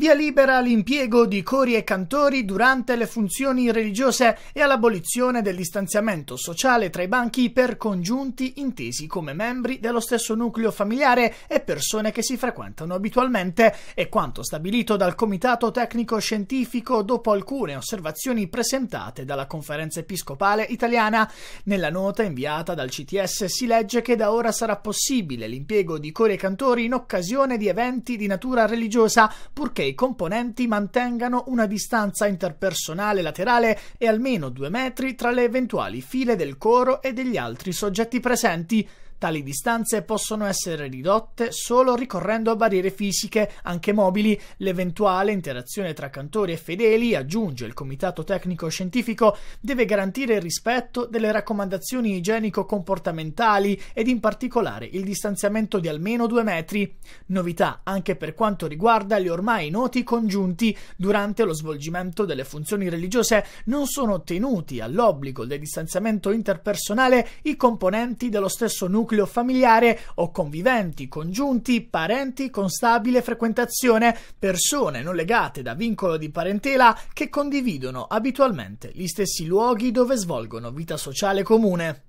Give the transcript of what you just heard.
via libera all'impiego di cori e cantori durante le funzioni religiose e all'abolizione del distanziamento sociale tra i banchi per congiunti intesi come membri dello stesso nucleo familiare e persone che si frequentano abitualmente È quanto stabilito dal Comitato Tecnico Scientifico dopo alcune osservazioni presentate dalla Conferenza Episcopale Italiana. Nella nota inviata dal CTS si legge che da ora sarà possibile l'impiego di cori e cantori in occasione di eventi di natura religiosa purché i componenti mantengano una distanza interpersonale laterale e almeno due metri tra le eventuali file del coro e degli altri soggetti presenti. Tali distanze possono essere ridotte solo ricorrendo a barriere fisiche, anche mobili. L'eventuale interazione tra cantori e fedeli, aggiunge il Comitato Tecnico Scientifico, deve garantire il rispetto delle raccomandazioni igienico-comportamentali ed in particolare il distanziamento di almeno due metri. Novità anche per quanto riguarda gli ormai noti congiunti. Durante lo svolgimento delle funzioni religiose non sono tenuti all'obbligo del distanziamento interpersonale i componenti dello stesso nucleo nucleo familiare o conviventi, congiunti, parenti con stabile frequentazione, persone non legate da vincolo di parentela che condividono abitualmente gli stessi luoghi dove svolgono vita sociale comune.